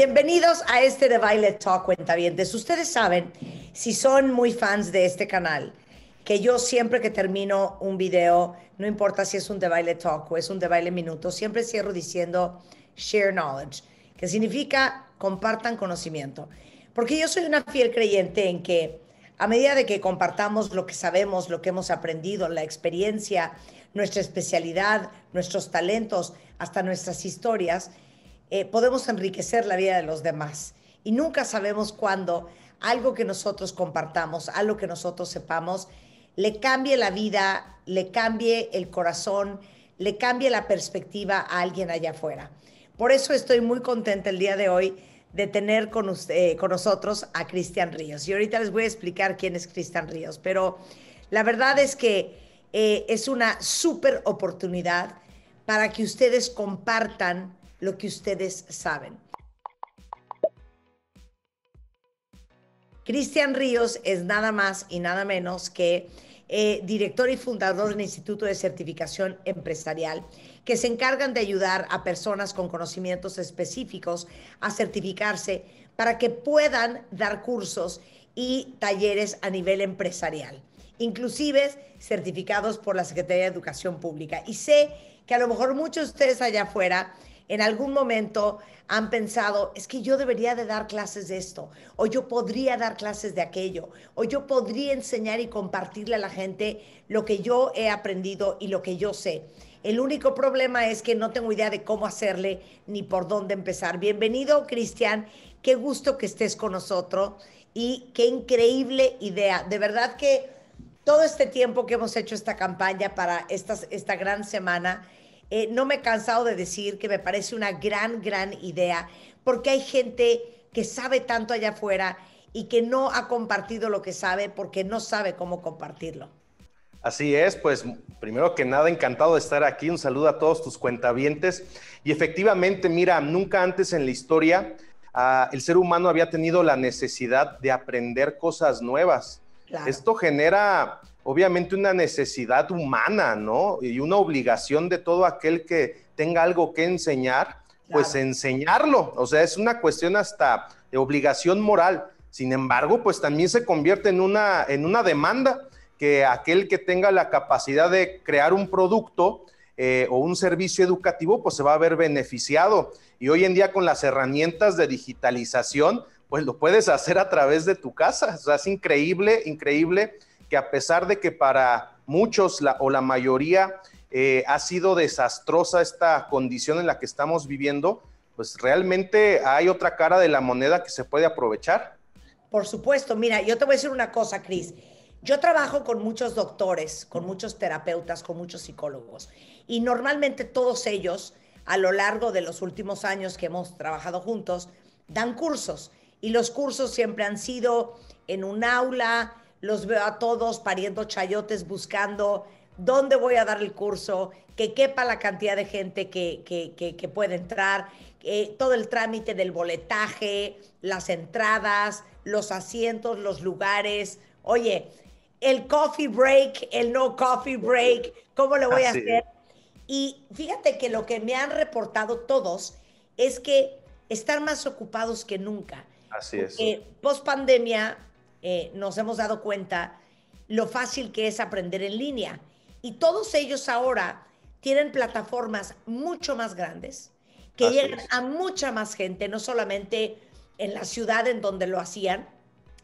Bienvenidos a este de baile Talk, cuentavientes. Ustedes saben, si son muy fans de este canal, que yo siempre que termino un video, no importa si es un de baile Talk o es un de Baile Minuto, siempre cierro diciendo share knowledge, que significa compartan conocimiento. Porque yo soy una fiel creyente en que a medida de que compartamos lo que sabemos, lo que hemos aprendido, la experiencia, nuestra especialidad, nuestros talentos, hasta nuestras historias, eh, podemos enriquecer la vida de los demás. Y nunca sabemos cuándo algo que nosotros compartamos, algo que nosotros sepamos, le cambie la vida, le cambie el corazón, le cambie la perspectiva a alguien allá afuera. Por eso estoy muy contenta el día de hoy de tener con, usted, eh, con nosotros a Cristian Ríos. Y ahorita les voy a explicar quién es Cristian Ríos, pero la verdad es que eh, es una súper oportunidad para que ustedes compartan lo que ustedes saben. Cristian Ríos es nada más y nada menos que eh, director y fundador del Instituto de Certificación Empresarial, que se encargan de ayudar a personas con conocimientos específicos a certificarse para que puedan dar cursos y talleres a nivel empresarial, inclusive certificados por la Secretaría de Educación Pública. Y sé que a lo mejor muchos de ustedes allá afuera en algún momento han pensado, es que yo debería de dar clases de esto, o yo podría dar clases de aquello, o yo podría enseñar y compartirle a la gente lo que yo he aprendido y lo que yo sé. El único problema es que no tengo idea de cómo hacerle ni por dónde empezar. Bienvenido, Cristian. Qué gusto que estés con nosotros y qué increíble idea. De verdad que todo este tiempo que hemos hecho esta campaña para esta, esta gran semana, eh, no me he cansado de decir que me parece una gran, gran idea, porque hay gente que sabe tanto allá afuera y que no ha compartido lo que sabe porque no sabe cómo compartirlo. Así es, pues primero que nada, encantado de estar aquí. Un saludo a todos tus cuentavientes. Y efectivamente, mira, nunca antes en la historia ah, el ser humano había tenido la necesidad de aprender cosas nuevas. Esto genera obviamente una necesidad humana, ¿no? Y una obligación de todo aquel que tenga algo que enseñar, pues enseñarlo. O sea, es una cuestión hasta de obligación moral. Sin embargo, pues también se convierte en una, en una demanda que aquel que tenga la capacidad de crear un producto eh, o un servicio educativo, pues se va a ver beneficiado. Y hoy en día con las herramientas de digitalización, pues lo puedes hacer a través de tu casa. es increíble, increíble que a pesar de que para muchos o la mayoría eh, ha sido desastrosa esta condición en la que estamos viviendo, pues realmente hay otra cara de la moneda que se puede aprovechar. Por supuesto, mira, yo te voy a decir una cosa, Cris. Yo trabajo con muchos doctores, con muchos terapeutas, con muchos psicólogos y normalmente todos ellos a lo largo de los últimos años que hemos trabajado juntos dan cursos y los cursos siempre han sido en un aula, los veo a todos pariendo chayotes buscando dónde voy a dar el curso, que quepa la cantidad de gente que, que, puede entrar, todo el trámite del boletaje, las entradas, los asientos, los lugares. Oye, el coffee break, el no coffee break, ¿cómo lo voy a hacer? Y fíjate que lo que me han reportado todos es que están más ocupados que nunca. Así es. post pandemia eh, nos hemos dado cuenta lo fácil que es aprender en línea. Y todos ellos ahora tienen plataformas mucho más grandes que llegan a mucha más gente, no solamente en la ciudad en donde lo hacían,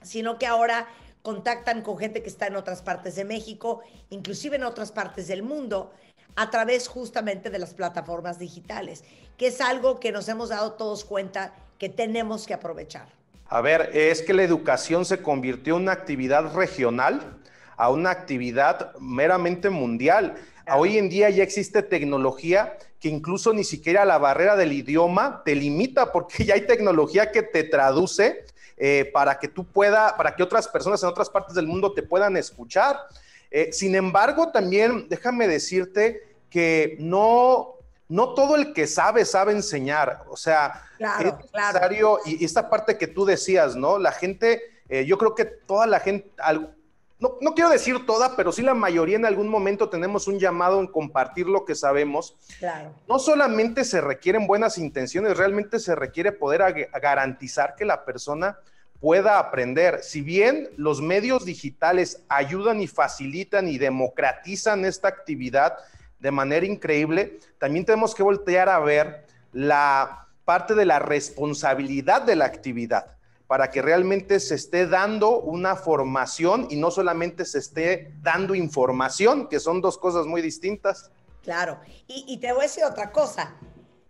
sino que ahora contactan con gente que está en otras partes de México, inclusive en otras partes del mundo, a través justamente de las plataformas digitales, que es algo que nos hemos dado todos cuenta tenemos que aprovechar. A ver, es que la educación se convirtió en una actividad regional a una actividad meramente mundial. Hoy en día ya existe tecnología que incluso ni siquiera la barrera del idioma te limita porque ya hay tecnología que te traduce eh, para que tú puedas, para que otras personas en otras partes del mundo te puedan escuchar. Eh, sin embargo, también déjame decirte que no no todo el que sabe sabe enseñar, o sea, necesario, y, esta parte que tú decías, ¿no? La gente, eh, yo creo que toda la gente, no, quiero decir toda, pero sí la mayoría en algún momento tenemos un llamado en compartir lo que sabemos. No solamente se requieren buenas intenciones, realmente se requiere poder garantizar que la persona pueda aprender. Si bien los medios digitales ayudan y facilitan y democratizan esta actividad, de manera increíble, también tenemos que voltear a ver la parte de la responsabilidad de la actividad para que realmente se esté dando una formación y no solamente se esté dando información, que son dos cosas muy distintas. Claro, y, te voy a decir otra cosa,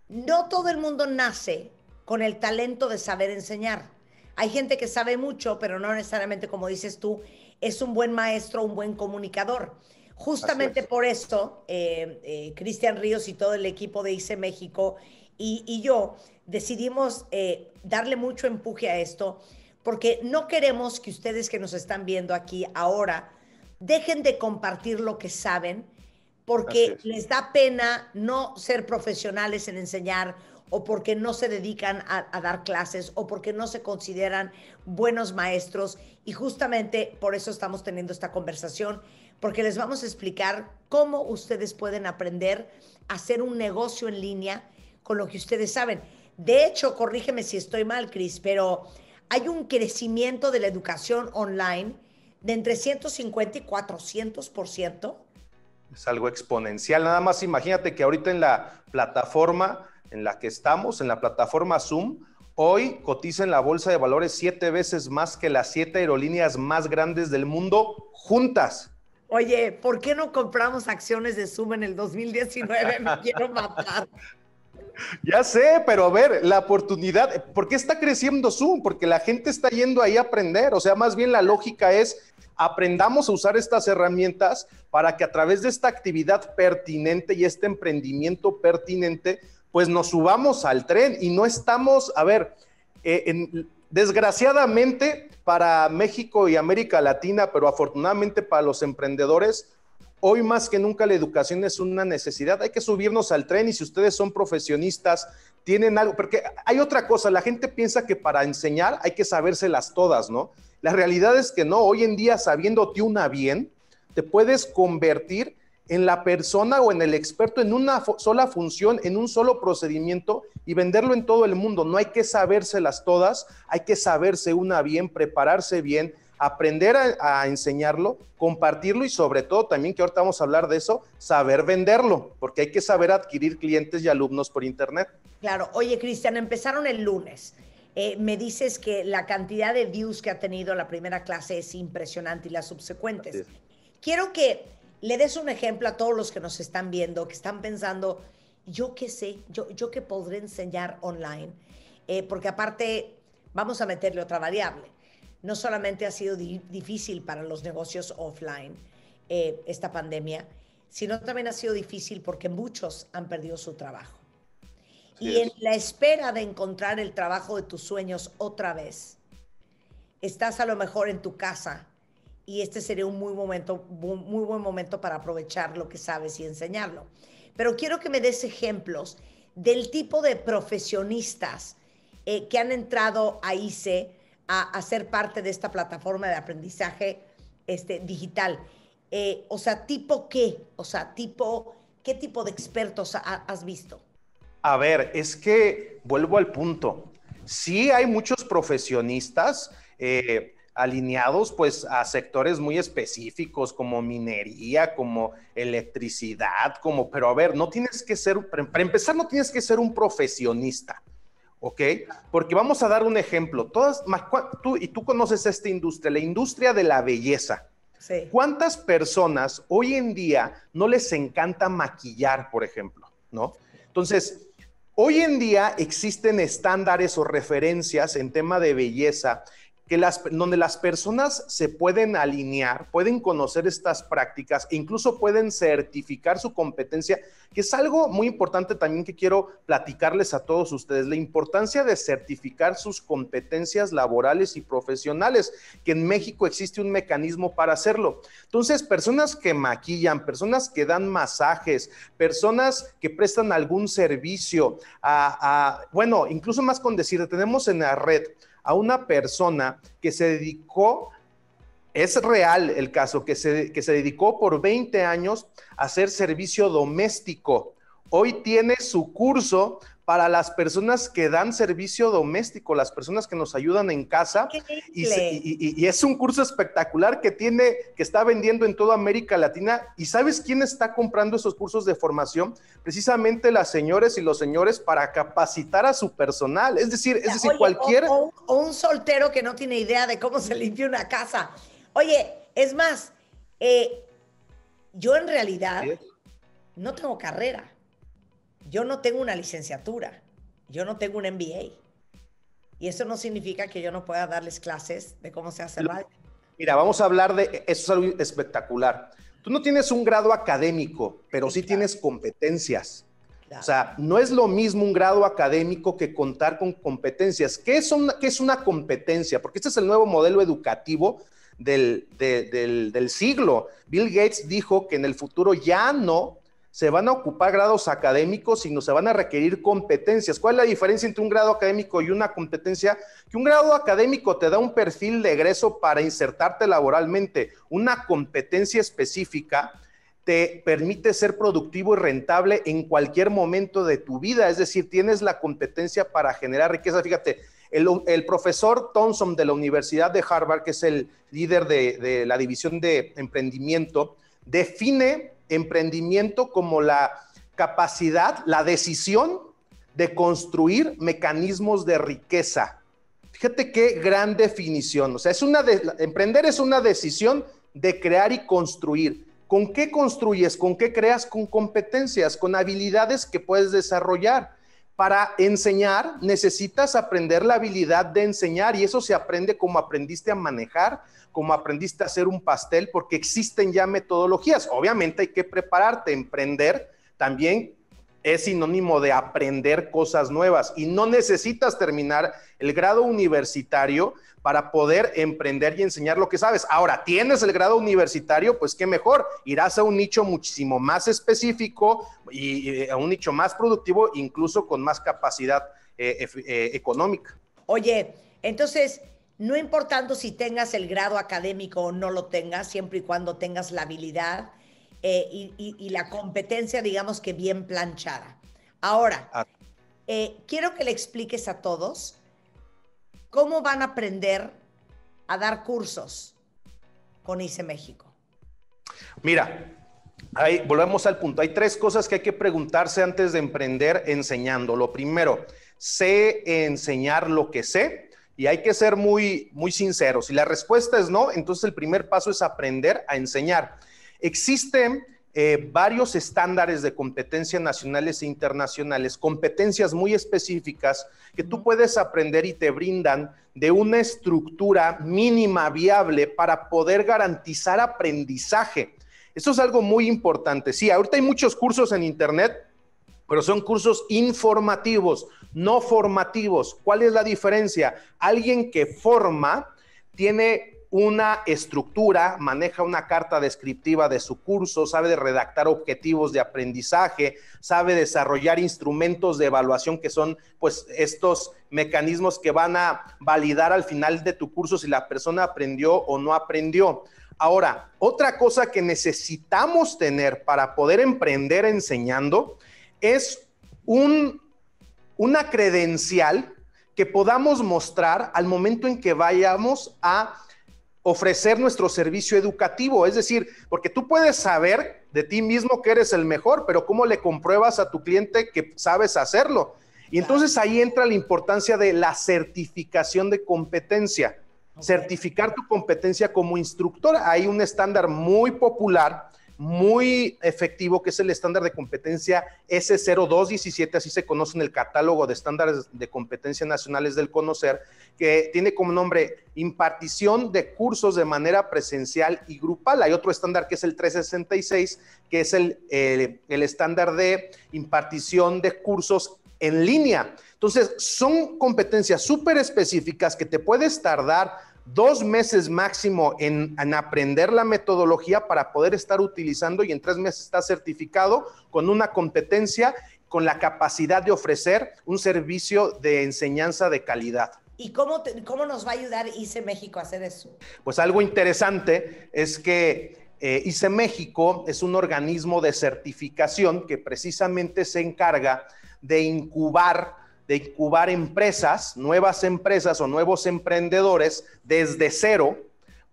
no todo el mundo nace con el talento de saber enseñar. Hay gente que sabe mucho, pero no necesariamente, como dices tú, es un buen maestro, un buen comunicador. Justamente por esto, eh, eh, Cristian Ríos y todo el equipo de ICE México y, yo decidimos eh, darle mucho empuje a esto, porque no queremos que ustedes que nos están viendo aquí ahora dejen de compartir lo que saben, porque les da pena no ser profesionales en enseñar o porque no se dedican a, dar clases o porque no se consideran buenos maestros. Y justamente por eso estamos teniendo esta conversación porque les vamos a explicar cómo ustedes pueden aprender a hacer un negocio en línea con lo que ustedes saben. De hecho, corrígeme si estoy mal, Cris, pero hay un crecimiento de la educación online de entre 150 y 400%. Es algo exponencial. Nada más imagínate que ahorita en la plataforma en la que estamos, en la plataforma Zoom, hoy cotizan la bolsa de valores siete veces más que las siete aerolíneas más grandes del mundo juntas. Oye, ¿por qué no compramos acciones de Zoom en el 2019? Me quiero matar. Ya sé, pero a ver, la oportunidad, ¿por qué está creciendo Zoom? Porque la gente está yendo ahí a aprender, o sea, más bien la lógica es aprendamos a usar estas herramientas para que a través de esta actividad pertinente y este emprendimiento pertinente, pues nos subamos al tren y no estamos, a ver, eh, desgraciadamente para México y América Latina, pero afortunadamente para los emprendedores, hoy más que nunca la educación es una necesidad. Hay que subirnos al tren y si ustedes son profesionistas, tienen algo, porque hay otra cosa, la gente piensa que para enseñar hay que sabérselas todas, ¿no? La realidad es que no, hoy en día sabiéndote una bien, te puedes convertir en la persona o en el experto en una sola función, en un solo procedimiento y venderlo en todo el mundo. No hay que sabérselas todas, hay que saberse una bien, prepararse bien, aprender a, enseñarlo, compartirlo y sobre todo también, que ahorita vamos a hablar de eso, saber venderlo, porque hay que saber adquirir clientes y alumnos por Internet. Claro, oye Cristian, empezaron el lunes. Eh, me dices que la cantidad de views que ha tenido la primera clase es impresionante y las subsecuentes. Quiero que le des un ejemplo a todos los que nos están viendo, que están pensando, yo qué sé, yo, yo qué podré enseñar online, eh, porque aparte vamos a meterle otra variable. No solamente ha sido difícil para los negocios offline eh, esta pandemia, sino también ha sido difícil porque muchos han perdido su trabajo. y en la espera de encontrar el trabajo de tus sueños otra vez, estás a lo mejor en tu casa y este sería un muy, momento, muy buen momento para aprovechar lo que sabes y enseñarlo. Pero quiero que me des ejemplos del tipo de profesionistas eh, que han entrado a ICE a, a, ser parte de esta plataforma de aprendizaje este, digital. Eh, o sea, tipo qué, o sea, tipo, ¿qué tipo de expertos has visto? A ver, es que vuelvo al punto. Sí hay muchos profesionistas. Eh, alineados pues a sectores muy específicos como minería, como electricidad, como, pero a ver, no tienes que ser, para empezar no tienes que ser un profesionista, ¿ok? Porque vamos a dar un ejemplo, todas, tú, y tú conoces esta industria, la industria de la belleza. Sí. ¿Cuántas personas hoy en día no les encanta maquillar, por ejemplo, ¿no? Entonces, hoy en día existen estándares o referencias en tema de belleza las, donde las personas se pueden alinear, pueden conocer estas prácticas, e incluso pueden certificar su competencia, que es algo muy importante también que quiero platicarles a todos ustedes, la importancia de certificar sus competencias laborales y profesionales, que en México existe un mecanismo para hacerlo. Entonces, personas que maquillan, personas que dan masajes, personas que prestan algún servicio, bueno, incluso más con decir, tenemos en la red, a una persona que se dedicó, es real el caso, que se, que se dedicó por 20 años a hacer servicio doméstico. Hoy tiene su curso para las personas que dan servicio doméstico, las personas que nos ayudan en casa. Y, es un curso espectacular que tiene, que está vendiendo en toda América Latina. ¿Y sabes quién está comprando esos cursos de formación? Precisamente las señores y los señores para capacitar a su personal. Es decir, es decir, cualquier... O, un soltero que no tiene idea de cómo se limpia una casa. Oye, es más, eh, yo en realidad no tengo carrera yo no tengo una licenciatura, yo no tengo un MBA. Y eso no significa que yo no pueda darles clases de cómo se hace Mira, vamos a hablar de eso es algo espectacular. Tú no tienes un grado académico, pero sí tienes competencias. O sea, no es lo mismo un grado académico que contar con competencias. ¿Qué es una, competencia? Porque este es el nuevo modelo educativo del siglo. Bill Gates dijo que en el futuro ya no se van a ocupar grados académicos, sino se van a requerir competencias. ¿Cuál es la diferencia entre un grado académico y una competencia? Que un grado académico te da un perfil de egreso para insertarte laboralmente. Una competencia específica te permite ser productivo y rentable en cualquier momento de tu vida. Es decir, tienes la competencia para generar riqueza. Fíjate, el, profesor Thompson de la Universidad de Harvard, que es el líder de la división de emprendimiento, define emprendimiento como la capacidad, la decisión de construir mecanismos de riqueza. Fíjate qué gran definición. O sea, es una emprender es una decisión de crear y construir. ¿Con qué construyes? ¿Con qué creas? Con competencias, con habilidades que puedes desarrollar. Para enseñar necesitas aprender la habilidad de enseñar y eso se aprende como aprendiste a manejar, como aprendiste a hacer un pastel, porque existen ya metodologías. Obviamente hay que prepararte, emprender también es sinónimo de aprender cosas nuevas y no necesitas terminar el grado universitario para poder emprender y enseñar lo que sabes. Ahora, tienes el grado universitario, pues qué mejor, irás a un nicho muchísimo más específico y, eh, a un nicho más productivo, incluso con más capacidad eh, eh, económica. Oye, entonces, no importando si tengas el grado académico o no lo tengas, siempre y cuando tengas la habilidad, eh, y, la competencia, digamos que bien planchada. Ahora, ah. eh, quiero que le expliques a todos cómo van a aprender a dar cursos con ICE México. Mira, Ahí, volvemos al punto. Hay tres cosas que hay que preguntarse antes de emprender enseñando. Lo primero, sé enseñar lo que sé y hay que ser muy, muy sinceros. Si la respuesta es no, entonces el primer paso es aprender a enseñar. Existen eh, varios estándares de competencia nacionales e internacionales, competencias muy específicas que tú puedes aprender y te brindan de una estructura mínima viable para poder garantizar aprendizaje. Eso es algo muy importante. Sí, ahorita hay muchos cursos en Internet, pero son cursos informativos, no formativos. ¿Cuál es la diferencia? Alguien que forma tiene una estructura, maneja una carta descriptiva de su curso, sabe de redactar objetivos de aprendizaje, sabe desarrollar instrumentos de evaluación que son pues estos mecanismos que van a validar al final de tu curso si la persona aprendió o no aprendió. Ahora, otra cosa que necesitamos tener para poder emprender enseñando es un, una credencial que podamos mostrar al momento en que vayamos a ofrecer nuestro servicio educativo, es decir, porque tú puedes saber de ti mismo que eres el mejor, pero ¿cómo le compruebas a tu cliente que sabes hacerlo? Y entonces ahí entra la importancia de la certificación de competencia, certificar tu competencia como instructor. Hay un estándar muy popular muy efectivo, que es el estándar de competencia S0217, así se conoce en el catálogo de estándares de competencia nacionales del conocer, que tiene como nombre impartición de cursos de manera presencial y grupal. Hay otro estándar que es el 366, que es el, el estándar de impartición de cursos en línea. Entonces, son competencias súper específicas que te puedes tardar dos meses máximo en, aprender la metodología para poder estar utilizando y en tres meses está certificado con una competencia, con la capacidad de ofrecer un servicio de enseñanza de calidad. ¿Y cómo, cómo nos va a ayudar ICE México a hacer eso? Pues algo interesante es que eh, ICE México es un organismo de certificación que precisamente se encarga de incubar de incubar empresas, nuevas empresas o nuevos emprendedores desde cero,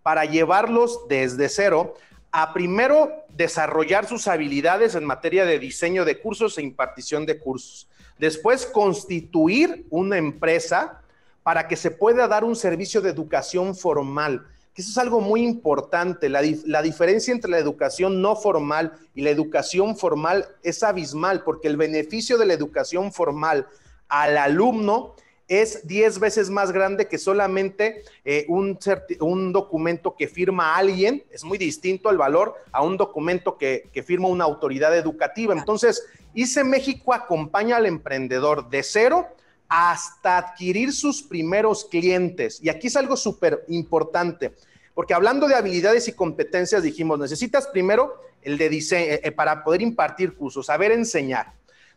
para llevarlos desde cero a primero desarrollar sus habilidades en materia de diseño de cursos e impartición de cursos. Después constituir una empresa para que se pueda dar un servicio de educación formal, que eso es algo muy importante. La, la, diferencia entre la educación no formal y la educación formal es abismal, porque el beneficio de la educación formal al alumno es 10 veces más grande que solamente eh, un, documento que firma alguien. Es muy distinto el valor a un documento que, firma una autoridad educativa. Entonces, ICE México acompaña al emprendedor de cero hasta adquirir sus primeros clientes. Y aquí es algo súper importante, porque hablando de habilidades y competencias, dijimos, necesitas primero el de diseño, eh, eh, para poder impartir cursos, saber enseñar.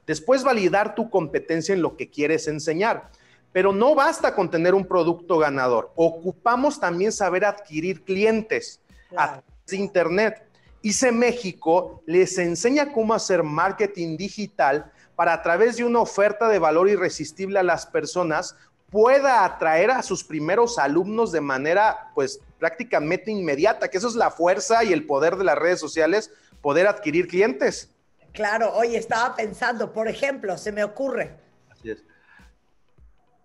Después validar tu competencia en lo que quieres enseñar. Pero no basta con tener un producto ganador. Ocupamos también saber adquirir clientes a través de Internet. ICE México les enseña cómo hacer marketing digital para a través de una oferta de valor irresistible a las personas pueda atraer a sus primeros alumnos de manera pues prácticamente inmediata, que eso es la fuerza y el poder de las redes sociales, poder adquirir clientes. Claro, oye, estaba pensando, por ejemplo, se me ocurre. Así es.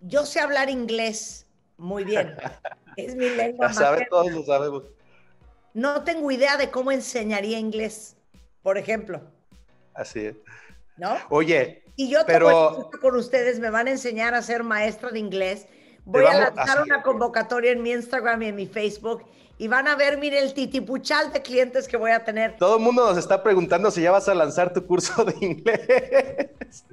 Yo sé hablar inglés muy bien. es mi lengua. A todos lo sabemos. No tengo idea de cómo enseñaría inglés, por ejemplo. Así es. ¿No? Oye. Y yo pero... con ustedes, me van a enseñar a ser maestra de inglés. Voy a lanzar una convocatoria en mi Instagram y en mi Facebook y van a ver, mire, el titipuchal de clientes que voy a tener. Todo el mundo nos está preguntando si ya vas a lanzar tu curso de inglés.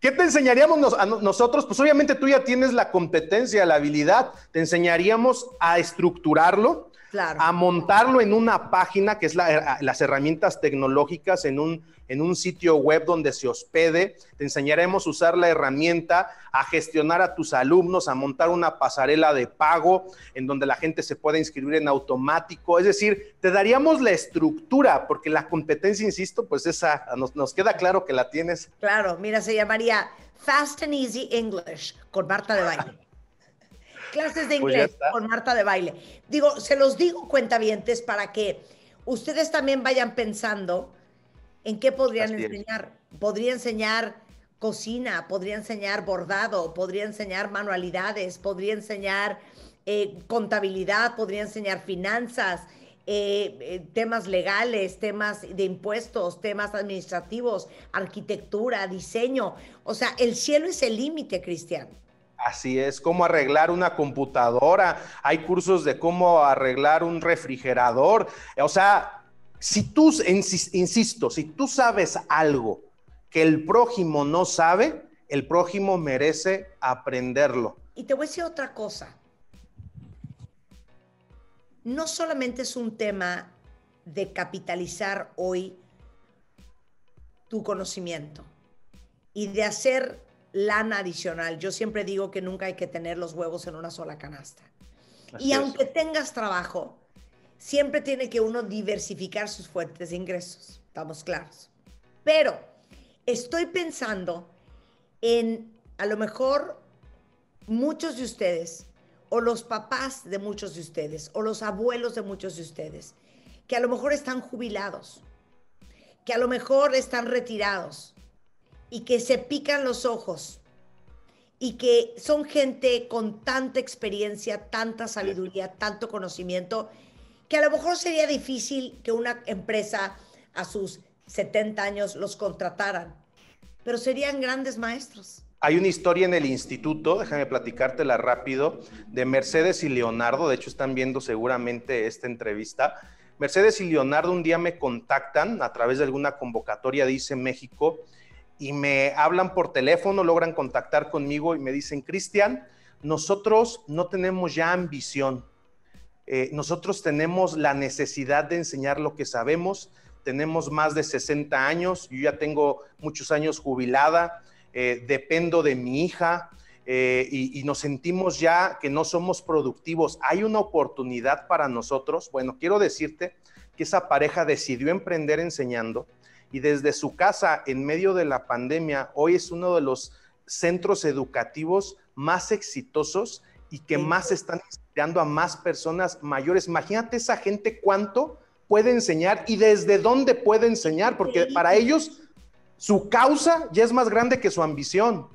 ¿Qué te enseñaríamos a nosotros? Pues obviamente tú ya tienes la competencia, la habilidad. Te enseñaríamos a estructurarlo, a montarlo en una página, que es eh, las herramientas tecnológicas, en un, en un sitio web donde se hospede. Te enseñaremos a usar la herramienta, a gestionar a tus alumnos, a montar una pasarela de pago en donde la gente se pueda inscribir en automático. Es decir, te daríamos la estructura, porque la competencia, insisto, pues esa nos, queda claro que la tienes. Claro, mira, se llamaría Fast and Easy English con Marta de Valle clases de pues inglés con Marta de baile. Digo, se los digo cuentavientes para que ustedes también vayan pensando en qué podrían enseñar. Podría enseñar cocina, podría enseñar bordado, podría enseñar manualidades, podría enseñar eh, contabilidad, podría enseñar finanzas, eh, eh, temas legales, temas de impuestos, temas administrativos, arquitectura, diseño. O sea, el cielo es el límite, Cristian. Así es, cómo arreglar una computadora, hay cursos de cómo arreglar un refrigerador. O sea, si tú, insisto, si tú sabes algo que el prójimo no sabe, el prójimo merece aprenderlo. Y te voy a decir otra cosa. No solamente es un tema de capitalizar hoy tu conocimiento y de hacer lana adicional. Yo siempre digo que nunca hay que tener los huevos en una sola canasta. y aunque tengas trabajo, siempre tiene que uno diversificar sus fuentes de ingresos, estamos claros. Pero estoy pensando en a lo mejor muchos de ustedes, o los papás de muchos de ustedes, o los abuelos de muchos de ustedes, que a lo mejor están jubilados, que a lo mejor están retirados, y que se pican los ojos y que son gente con tanta experiencia, tanta sabiduría, tanto conocimiento, que a lo mejor sería difícil que una empresa a sus 70 años los contrataran, pero serían grandes maestros. Hay una historia en el instituto, déjame platicártela rápido, de Mercedes y Leonardo, de hecho están viendo seguramente esta entrevista. Mercedes y Leonardo un día me contactan a través de alguna convocatoria, dice México, y me hablan por teléfono, logran contactar conmigo y me dicen, Cristian, nosotros no tenemos ya ambición, eh, nosotros tenemos la necesidad de enseñar lo que sabemos, tenemos más de 60 años, yo ya tengo muchos años jubilada, eh, dependo de mi hija eh, y, y, nos sentimos ya que no somos productivos. Hay una oportunidad para nosotros. Bueno, quiero decirte que esa pareja decidió emprender enseñando y desde su casa en medio de la pandemia, hoy es uno de los centros educativos más exitosos y que más están inspirando a más personas mayores. Imagínate esa gente cuánto puede enseñar y desde dónde puede enseñar, porque para ellos su causa ya es más grande que su ambición.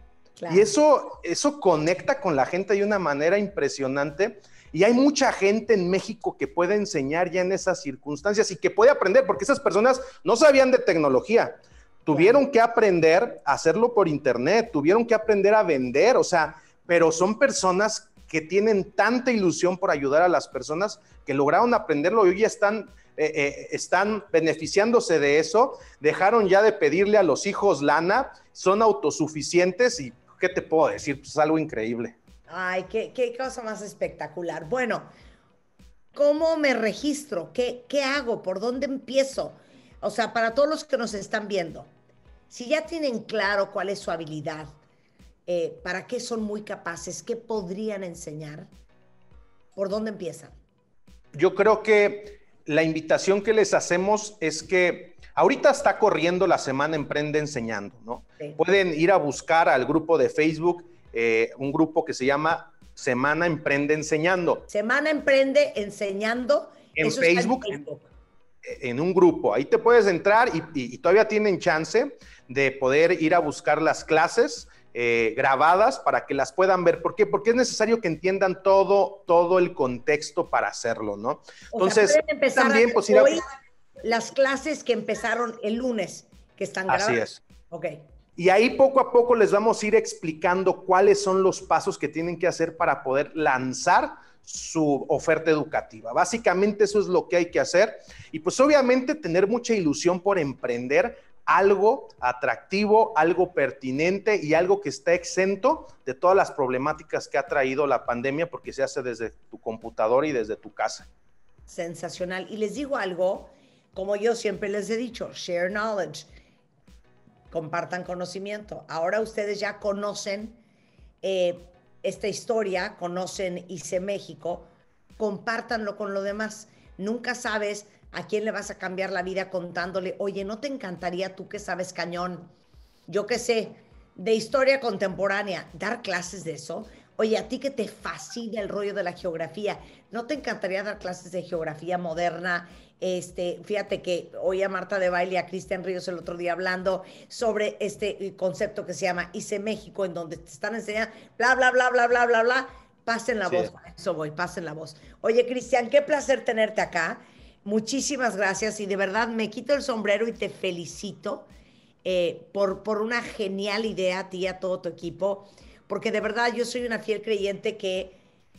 Y eso, eso conecta con la gente de una manera impresionante. Y hay mucha gente en México que puede enseñar ya en esas circunstancias y que puede aprender, porque esas personas no sabían de tecnología. Tuvieron que aprender a hacerlo por internet, tuvieron que aprender a vender, o sea, pero son personas que tienen tanta ilusión por ayudar a las personas que lograron aprenderlo y hoy ya están eh, eh, están beneficiándose de eso, dejaron ya de pedirle a los hijos lana, son autosuficientes y, ¿qué te puedo decir? Pues es algo increíble. Ay, qué, cosa más espectacular. Bueno, ¿cómo me registro? ¿Qué, hago? ¿Por dónde empiezo? O sea, para todos los que nos están viendo, si ya tienen claro cuál es su habilidad, eh, para qué son muy capaces, qué podrían enseñar, ¿por dónde empiezan? Yo creo que la invitación que les hacemos es que ahorita está corriendo la semana Emprende Enseñando, ¿no? Pueden ir a buscar al grupo de Facebook eh, un grupo que se llama Semana Emprende Enseñando. Semana Emprende Enseñando. En Facebook. En, un grupo. Ahí te puedes entrar y, todavía tienen chance de poder ir a buscar las clases. Eh, grabadas para que las puedan ver. ¿Por qué? Porque es necesario que entiendan todo, todo el contexto para hacerlo, ¿no? Entonces, también, pues, las clases que empezaron el lunes, que están grabadas. Así es. Ok. Y ahí poco a poco les vamos a ir explicando cuáles son los pasos que tienen que hacer para poder lanzar su oferta educativa. Básicamente eso es lo que hay que hacer. Y pues obviamente tener mucha ilusión por emprender algo atractivo, algo pertinente y algo que está exento de todas las problemáticas que ha traído la pandemia porque se hace desde tu computador y desde tu casa. Sensacional. Y les digo algo, como yo siempre les he dicho, share knowledge compartan conocimiento. Ahora ustedes ya conocen eh, esta historia, conocen ICE México, compártanlo con los demás. Nunca sabes a quién le vas a cambiar la vida contándole, oye, ¿no te encantaría tú que sabes cañón? Yo qué sé, de historia contemporánea, dar clases de eso. Oye, a ti que te fascina el rollo de la geografía, ¿no te encantaría dar clases de geografía moderna? Este, fíjate que hoy a Marta de Baile y a Cristian Ríos el otro día hablando sobre este concepto que se llama Hice México, en donde te están enseñando bla, bla, bla, bla, bla, bla, bla. Pasen la voz, eso voy, pasen la voz. Oye, Cristian, qué placer tenerte acá. Muchísimas gracias y de verdad me quito el sombrero y te felicito eh, por, por una genial idea a ti y a todo tu equipo porque de verdad yo soy una fiel creyente que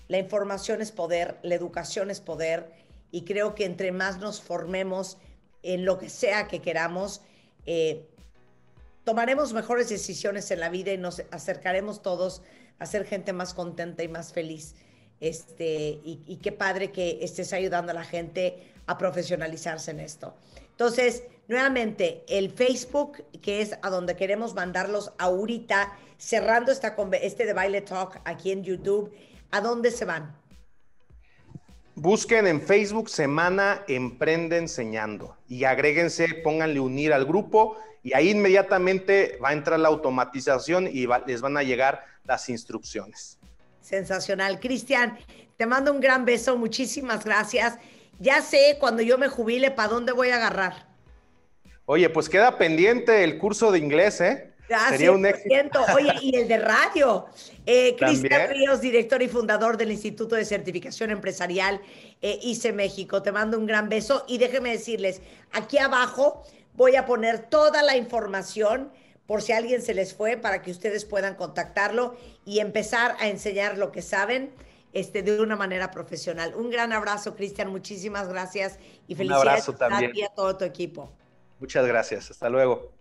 la información es poder, la educación es poder, y creo que entre más nos formemos en lo que sea que queramos, eh, tomaremos mejores decisiones en la vida y nos acercaremos todos a ser gente más contenta y más feliz. Este, y, qué padre que estés ayudando a la gente a profesionalizarse en esto. Entonces, nuevamente, el Facebook, que es a donde queremos mandarlos ahorita, cerrando esta, este de Baile Talk aquí en YouTube, ¿a dónde se van? Busquen en Facebook Semana Emprende Enseñando y agréguense, pónganle unir al grupo y ahí inmediatamente va a entrar la automatización y les van a llegar las instrucciones. Sensacional. Cristian, te mando un gran beso, muchísimas gracias. Ya sé cuando yo me jubile para dónde voy a agarrar. Oye, pues queda pendiente el curso de inglés, ¿eh? Gracias, Sería un éxito. Oye, y el de radio. Eh, Cristian Ríos, director y fundador del Instituto de Certificación Empresarial eh, ICE México. Te mando un gran beso y déjeme decirles, aquí abajo voy a poner toda la información por si alguien se les fue, para que ustedes puedan contactarlo y empezar a enseñar lo que saben este, de una manera profesional. Un gran abrazo, Cristian. Muchísimas gracias y felicidades a y a todo tu equipo. Muchas gracias. Hasta luego.